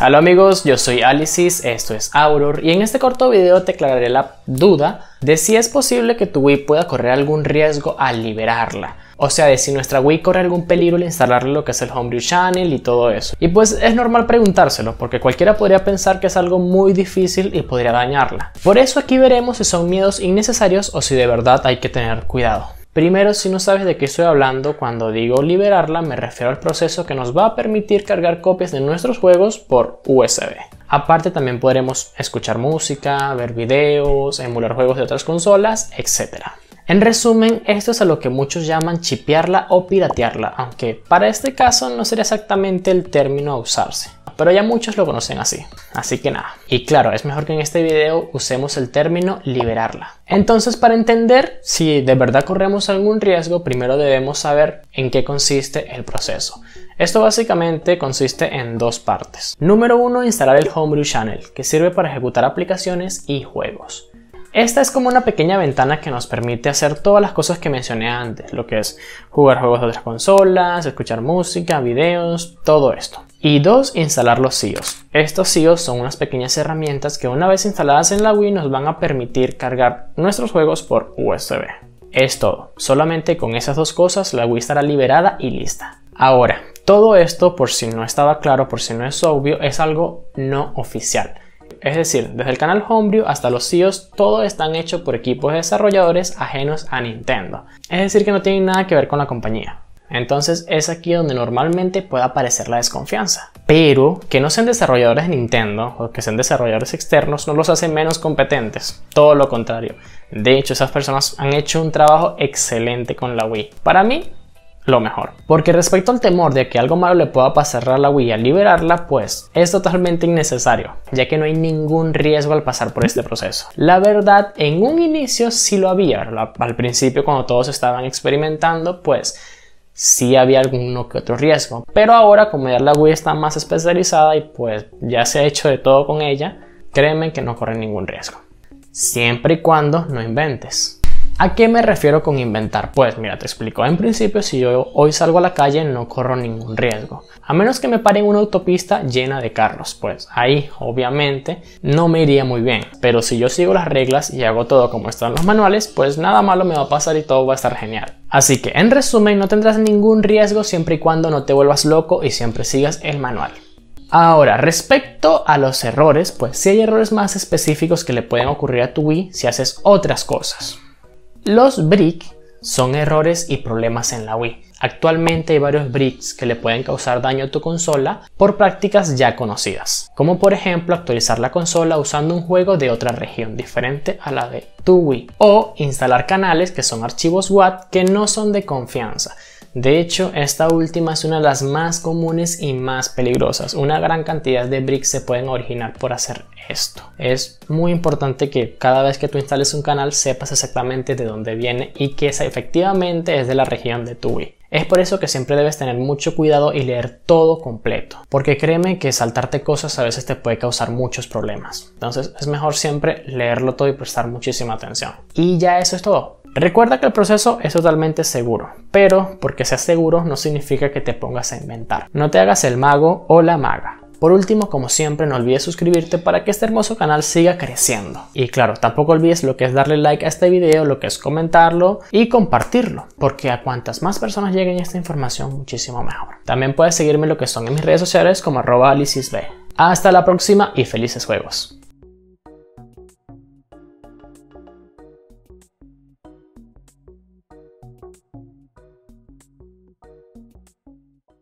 Hola amigos, yo soy Alicis, esto es Auror y en este corto video te aclararé la duda de si es posible que tu Wii pueda correr algún riesgo al liberarla. O sea, de si nuestra Wii corre algún peligro al instalarle lo que es el Homebrew Channel y todo eso. Y pues es normal preguntárselo, porque cualquiera podría pensar que es algo muy difícil y podría dañarla. Por eso aquí veremos si son miedos innecesarios o si de verdad hay que tener cuidado. Primero, si no sabes de qué estoy hablando, cuando digo liberarla me refiero al proceso que nos va a permitir cargar copias de nuestros juegos por USB. Aparte también podremos escuchar música, ver videos, emular juegos de otras consolas, etc. En resumen, esto es a lo que muchos llaman chipearla o piratearla, aunque para este caso no sería exactamente el término a usarse pero ya muchos lo conocen así. Así que nada. Y claro, es mejor que en este video usemos el término liberarla. Entonces, para entender si de verdad corremos algún riesgo, primero debemos saber en qué consiste el proceso. Esto básicamente consiste en dos partes. Número uno, instalar el Homebrew Channel, que sirve para ejecutar aplicaciones y juegos. Esta es como una pequeña ventana que nos permite hacer todas las cosas que mencioné antes, lo que es jugar juegos de otras consolas, escuchar música, videos, todo esto. Y dos, instalar los CIOs. E Estos CIOs e son unas pequeñas herramientas que una vez instaladas en la Wii nos van a permitir cargar nuestros juegos por USB. Es todo, solamente con esas dos cosas la Wii estará liberada y lista. Ahora, todo esto, por si no estaba claro, por si no es obvio, es algo no oficial. Es decir, desde el canal Homebrew hasta los CEOs, todo están hechos por equipos de desarrolladores ajenos a Nintendo. Es decir, que no tienen nada que ver con la compañía. Entonces es aquí donde normalmente puede aparecer la desconfianza. Pero que no sean desarrolladores de Nintendo o que sean desarrolladores externos no los hace menos competentes, todo lo contrario. De hecho, esas personas han hecho un trabajo excelente con la Wii. Para mí, lo mejor. Porque respecto al temor de que algo malo le pueda pasar a la Wii al liberarla, pues es totalmente innecesario, ya que no hay ningún riesgo al pasar por este proceso. La verdad, en un inicio sí lo había, al principio cuando todos estaban experimentando, pues sí había alguno que otro riesgo. Pero ahora, como ya la Wii está más especializada y pues ya se ha hecho de todo con ella, créeme que no corre ningún riesgo. Siempre y cuando no inventes. ¿A qué me refiero con inventar? Pues mira, te explico. En principio, si yo hoy salgo a la calle, no corro ningún riesgo. A menos que me pare en una autopista llena de carros, pues ahí, obviamente, no me iría muy bien. Pero si yo sigo las reglas y hago todo como están los manuales, pues nada malo me va a pasar y todo va a estar genial. Así que, en resumen, no tendrás ningún riesgo siempre y cuando no te vuelvas loco y siempre sigas el manual. Ahora, respecto a los errores, pues si sí hay errores más específicos que le pueden ocurrir a tu Wii si haces otras cosas. Los brick son errores y problemas en la Wii. Actualmente hay varios bricks que le pueden causar daño a tu consola por prácticas ya conocidas, como por ejemplo actualizar la consola usando un juego de otra región diferente a la de tu Wii, o instalar canales que son archivos WAT que no son de confianza, de hecho, esta última es una de las más comunes y más peligrosas. Una gran cantidad de bricks se pueden originar por hacer esto. Es muy importante que cada vez que tú instales un canal sepas exactamente de dónde viene y que esa efectivamente es de la región de tu Es por eso que siempre debes tener mucho cuidado y leer todo completo, porque créeme que saltarte cosas a veces te puede causar muchos problemas. Entonces es mejor siempre leerlo todo y prestar muchísima atención. Y ya eso es todo. Recuerda que el proceso es totalmente seguro, pero porque sea seguro no significa que te pongas a inventar. No te hagas el mago o la maga. Por último, como siempre, no olvides suscribirte para que este hermoso canal siga creciendo. Y claro, tampoco olvides lo que es darle like a este video, lo que es comentarlo y compartirlo, porque a cuantas más personas lleguen esta información, muchísimo mejor. También puedes seguirme lo que son en mis redes sociales como arroba Hasta la próxima y felices juegos.